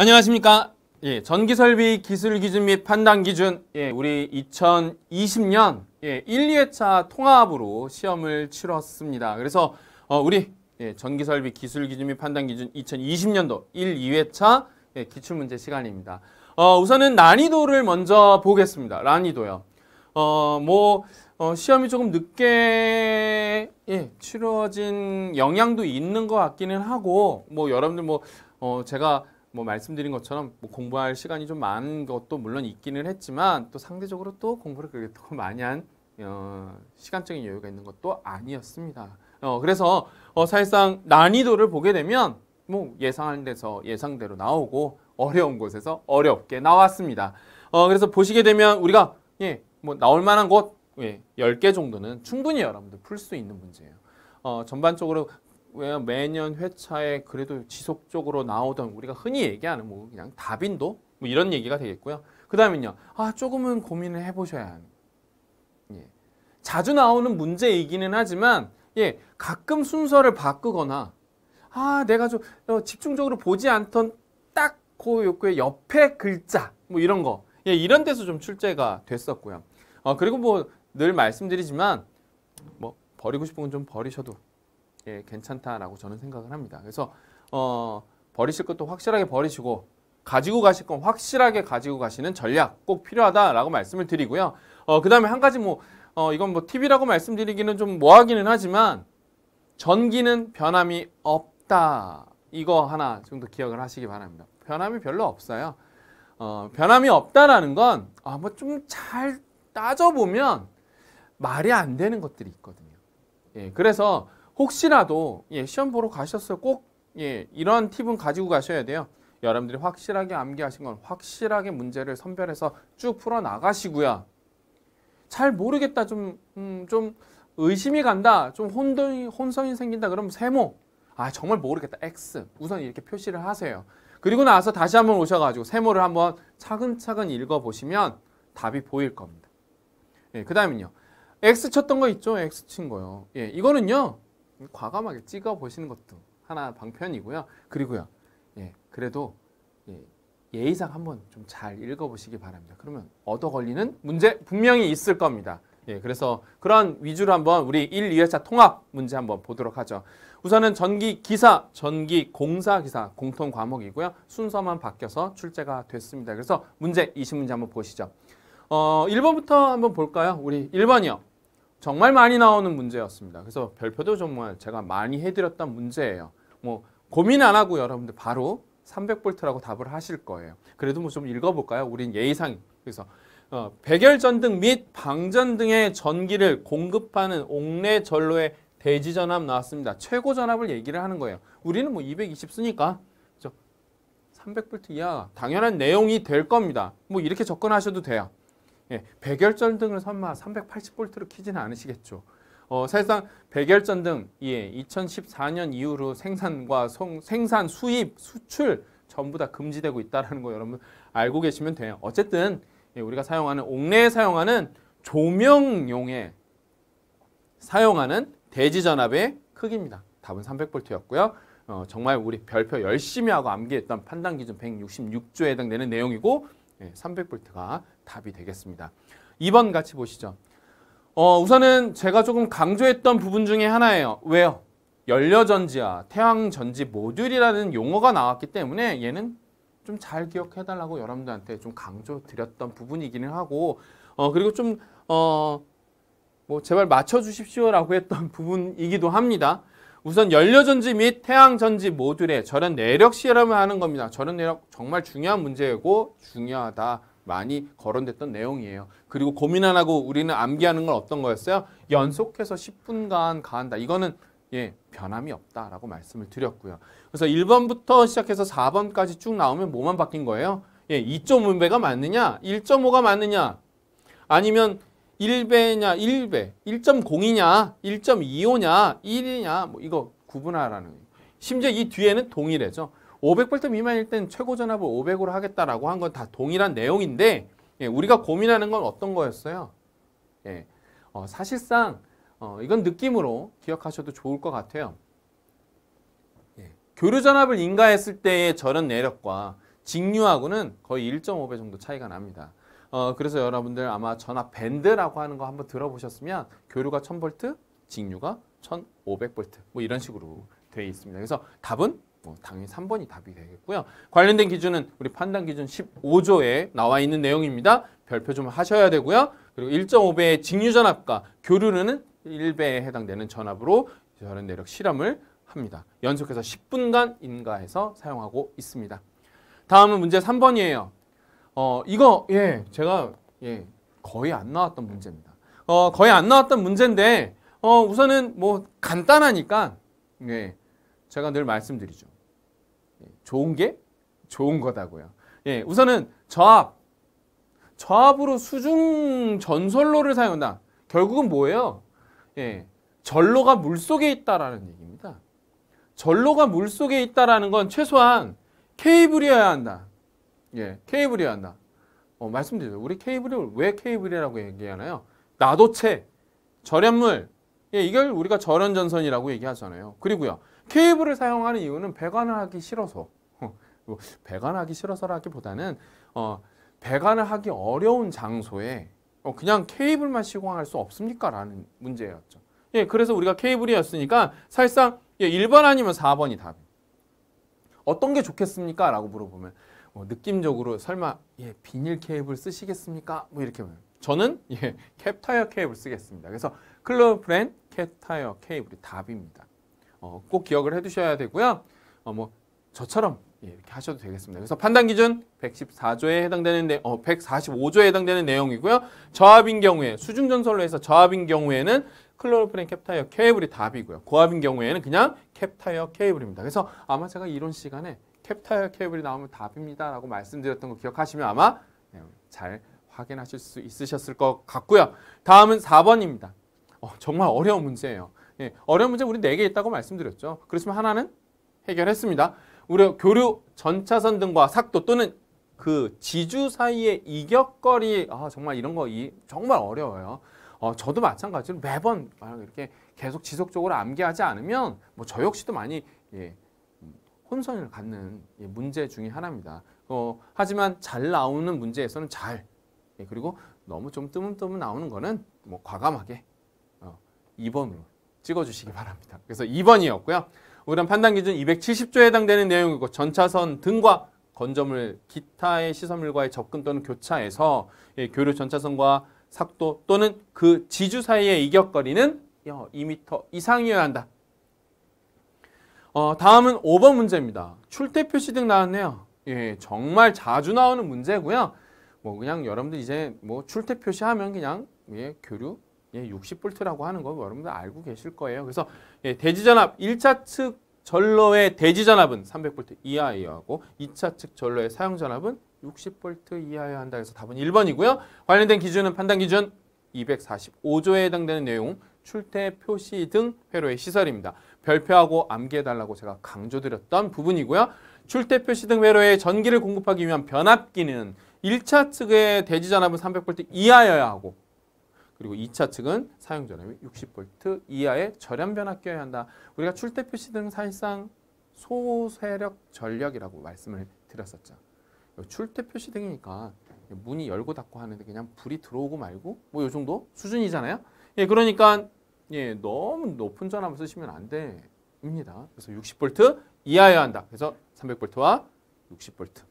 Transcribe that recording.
안녕하십니까 예, 전기설비 기술기준 및 판단기준 예, 우리 2020년 예, 1, 2회차 통합으로 시험을 치렀습니다 그래서 어, 우리 예, 전기설비 기술기준 및 판단기준 2020년도 1, 2회차 예, 기출문제 시간입니다 어, 우선은 난이도를 먼저 보겠습니다 난이도요 어, 뭐 어, 시험이 조금 늦게 예, 치러진 영향도 있는 것 같기는 하고 뭐 여러분들 뭐 어, 제가 뭐 말씀드린 것처럼 뭐 공부할 시간이 좀 많은 것도 물론 있기는 했지만 또 상대적으로 또 공부를 그렇게 또 많이 한 어, 시간적인 여유가 있는 것도 아니었습니다. 어, 그래서 어, 사실상 난이도를 보게 되면 뭐예상하 데서 예상대로 나오고 어려운 곳에서 어렵게 나왔습니다. 어, 그래서 보시게 되면 우리가 예, 뭐 나올 만한 곳 예, 10개 정도는 충분히 여러분들 풀 수 있는 문제예요. 어, 전반적으로 왜요 매년 회차에 그래도 지속적으로 나오던 우리가 흔히 얘기하는 뭐 그냥 다빈도 뭐 이런 얘기가 되겠고요. 그 다음은요. 아 조금은 고민을 해보셔야 하는. 예. 자주 나오는 문제이기는 하지만 예 가끔 순서를 바꾸거나 아 내가 좀 어, 집중적으로 보지 않던 딱그 욕구의 옆에 글자 뭐 이런 거 예, 이런 데서 좀 출제가 됐었고요. 어, 그리고 뭐 늘 말씀드리지만 뭐 버리고 싶은 건 좀 버리셔도 예, 괜찮다라고 저는 생각을 합니다. 그래서 어, 버리실 것도 확실하게 버리시고 가지고 가실 건 확실하게 가지고 가시는 전략 꼭 필요하다라고 말씀을 드리고요. 어, 그 다음에 한 가지 뭐 어, 이건 뭐 팁이라고 말씀드리기는 좀 뭐하기는 하지만 전기는 변함이 없다. 이거 하나 좀 더 기억을 하시기 바랍니다. 변함이 별로 없어요. 어, 변함이 없다라는 건 아마 뭐 좀 잘 따져보면 말이 안 되는 것들이 있거든요. 예, 그래서 혹시라도 예, 시험 보러 가셨어요. 꼭 예, 이런 팁은 가지고 가셔야 돼요. 여러분들이 확실하게 암기하신 건 확실하게 문제를 선별해서 쭉 풀어나가시고요. 잘 모르겠다, 좀, 음, 좀 의심이 간다, 좀 혼돈이, 혼선이 생긴다 그러면 세모. 아, 정말 모르겠다. X. 우선 이렇게 표시를 하세요. 그리고 나서 다시 한번 오셔가지고 세모를 한번 차근차근 읽어보시면 답이 보일 겁니다. 예, 그 다음은요. X 쳤던 거 있죠? X 친 거요. 예, 이거는요. 과감하게 찍어 보시는 것도 하나 방편이고요. 그리고요. 예, 그래도 예, 예의상 한번 좀 잘 읽어보시기 바랍니다. 그러면 얻어 걸리는 문제 분명히 있을 겁니다. 예, 그래서 그런 위주로 한번 우리 1, 2회차 통합 문제 한번 보도록 하죠. 우선은 전기 기사, 전기 공사 기사 공통 과목이고요. 순서만 바뀌어서 출제가 됐습니다. 그래서 문제 20문제 한번 보시죠. 어, 1번부터 한번 볼까요? 우리 1번이요. 정말 많이 나오는 문제였습니다. 그래서 별표도 정말 제가 많이 해드렸던 문제예요. 뭐 고민 안 하고 여러분들 바로 300볼트라고 답을 하실 거예요. 그래도 뭐 좀 읽어볼까요? 우린 예의상 그래서 어, 백열전등 및 방전등의 전기를 공급하는 옥내 전로의 대지 전압 나왔습니다. 최고 전압을 얘기를 하는 거예요. 우리는 뭐 220쓰니까 그렇죠? 300볼트 이하 당연한 내용이 될 겁니다. 뭐 이렇게 접근하셔도 돼요. 예, 백열전등을 설마 3 8 0볼트로 키지는 않으시겠죠. 어, 사실상 백열전등 예, 2014년 이후로 생산과 성, 생산, 수입, 수출 전부 다 금지되고 있다는 거 여러분 알고 계시면 돼요. 어쨌든 예, 우리가 사용하는 옥내에 사용하는 조명용에 사용하는 대지전압의 크기입니다. 답은 3 0 0볼트였고요 어, 정말 우리 별표 열심히 하고 암기했던 판단 기준 166조에 해당되는 내용이고 예, 3 0 0볼트가 답이 되겠습니다. 2번 같이 보시죠. 어, 우선은 제가 조금 강조했던 부분 중에 하나예요. 왜요? 연료전지와 태양전지 모듈이라는 용어가 나왔기 때문에 얘는 좀 잘 기억해달라고 여러분들한테 좀 강조드렸던 부분이기는 하고 어, 그리고 좀 어, 뭐 제발 맞춰주십시오라고 했던 부분이기도 합니다. 우선 연료전지 및 태양전지 모듈의 절연 내력 실험을 하는 겁니다. 절연 내력 정말 중요한 문제고 중요하다. 많이 거론됐던 내용이에요. 그리고 고민 안 하고 우리는 암기하는 건 어떤 거였어요? 연속해서 10분간 가한다. 이거는 예, 변함이 없다라고 말씀을 드렸고요. 그래서 1번부터 시작해서 4번까지 쭉 나오면 뭐만 바뀐 거예요? 예, 2.5배가 맞느냐? 1.5가 맞느냐? 아니면 1배냐? 1배, 1.0이냐? 1.25냐? 1이냐? 뭐 이거 구분하라는 거예요. 심지어 이 뒤에는 동일해죠. 500V 미만일 땐 최고 전압을 500으로 하겠다라고 한 건 다 동일한 내용인데 예, 우리가 고민하는 건 어떤 거였어요? 예, 어, 사실상 어, 이건 느낌으로 기억하셔도 좋을 것 같아요. 예, 교류 전압을 인가했을 때의 저런 내력과 직류하고는 거의 1.5배 정도 차이가 납니다. 어, 그래서 여러분들 아마 전압 밴드라고 하는 거 한번 들어보셨으면 교류가 1000V, 직류가 1500V 뭐 이런 식으로 되어 있습니다. 그래서 답은 뭐 당연히 3번이 답이 되겠고요. 관련된 기준은 우리 판단 기준 15조에 나와 있는 내용입니다. 별표 좀 하셔야 되고요. 그리고 1.5배의 직류전압과 교류는 1배에 해당되는 전압으로 저런 내력 실험을 합니다. 연속해서 10분간 인가해서 사용하고 있습니다. 다음은 문제 3번이에요. 어, 이거 예, 제가 예, 거의 안 나왔던 문제입니다. 어, 거의 안 나왔던 문제인데 어, 우선은 뭐 간단하니까 예, 제가 늘 말씀드리죠. 좋은 게 좋은 거다고요. 예, 우선은 저압. 저압으로 수중 전설로를 사용한다. 결국은 뭐예요? 예, 전로가 물 속에 있다라는 얘기입니다. 전로가 물 속에 있다라는 건 최소한 케이블이어야 한다. 예, 케이블이어야 한다. 어, 말씀드리죠. 우리 케이블을 왜 케이블이라고 얘기하나요? 나도체, 절연물. 예, 이걸 우리가 절연전선이라고 얘기하잖아요. 그리고요. 케이블을 사용하는 이유는 배관을 하기 싫어서 뭐 배관 하기 싫어서라기보다는 어, 배관을 하기 어려운 장소에 어, 그냥 케이블만 시공할 수 없습니까? 라는 문제였죠. 예, 그래서 우리가 케이블이었으니까 사실상 예, 1번 아니면 4번이 답. 어떤 게 좋겠습니까? 라고 물어보면 뭐 느낌적으로 설마 예, 비닐 케이블 쓰시겠습니까? 뭐 이렇게 보면 저는 예, 캡타이어 케이블 쓰겠습니다. 그래서 클로브랜 캡타이어 케이블이 답입니다. 어, 꼭 기억을 해두셔야 되고요. 어, 뭐 저처럼 예, 이렇게 하셔도 되겠습니다. 그래서 판단 기준 114조에 해당되는 내, 어, 145조에 해당되는 내용이고요. 저압인 경우에 수중 전설로 해서 저압인 경우에는 클로로프렌 캡타이어 케이블이 답이고요. 고압인 경우에는 그냥 캡타이어 케이블입니다. 그래서 아마 제가 이론 시간에 캡타이어 케이블이 나오면 답입니다. 라고 말씀드렸던 거 기억하시면 아마 네, 잘 확인하실 수 있으셨을 것 같고요. 다음은 4번입니다. 어, 정말 어려운 문제예요. 예, 어려운 문제 우리 네 개 있다고 말씀드렸죠. 그렇지만 하나는 해결했습니다. 우리 교류 전차선 등과 삭도 또는 그 지주 사이의 이격거리 아 정말 이런 거 이, 정말 어려워요. 어, 저도 마찬가지로 매번 이렇게 계속 지속적으로 암기하지 않으면 뭐 저 역시도 많이 예, 혼선을 갖는 예, 문제 중의 하나입니다. 어, 하지만 잘 나오는 문제에서는 잘 예, 그리고 너무 좀 뜨문뜨문 나오는 거는 뭐 과감하게 어, 2번으로 찍어주시기 바랍니다. 그래서 2번이었고요. 우리는 판단 기준 270조에 해당되는 내용이고 전차선 등과 건조물 기타의 시설물과의 접근 또는 교차에서 예, 교류 전차선과 삭도 또는 그 지주 사이의 이격거리는 2m 어, 이상이어야 한다. 어, 다음은 5번 문제입니다. 출퇴 표시 등 나왔네요. 예, 정말 자주 나오는 문제고요. 뭐 그냥 여러분들 이제 뭐 출퇴 표시하면 그냥 예, 교류 예, 60볼트라고 하는 거 여러분들 알고 계실 거예요. 그래서 예, 대지전압 1차 측 전로의 대지전압은 300볼트 이하여야 하고 2차 측 전로의 사용전압은 60볼트 이하여야 한다 해서 답은 1번이고요. 관련된 기준은 판단 기준 245조에 해당되는 내용 출퇴 표시 등 회로의 시설입니다. 별표하고 암기해달라고 제가 강조드렸던 부분이고요. 출퇴 표시 등 회로에 전기를 공급하기 위한 변압기는 1차 측의 대지전압은 300볼트 이하여야 하고 그리고 2차 측은 사용 전압이 60V 이하의 절연 변압기여야 한다. 우리가 출대 표시 등 사실상 소세력 전력이라고 말씀을 드렸었죠. 출퇴 표시 등이니까 문이 열고 닫고 하는데 그냥 불이 들어오고 말고 뭐 이 정도 수준이잖아요. 예, 그러니까 예, 너무 높은 전압을 쓰시면 안 됩니다. 그래서 60V 이하여야 한다. 그래서 300V와 60V.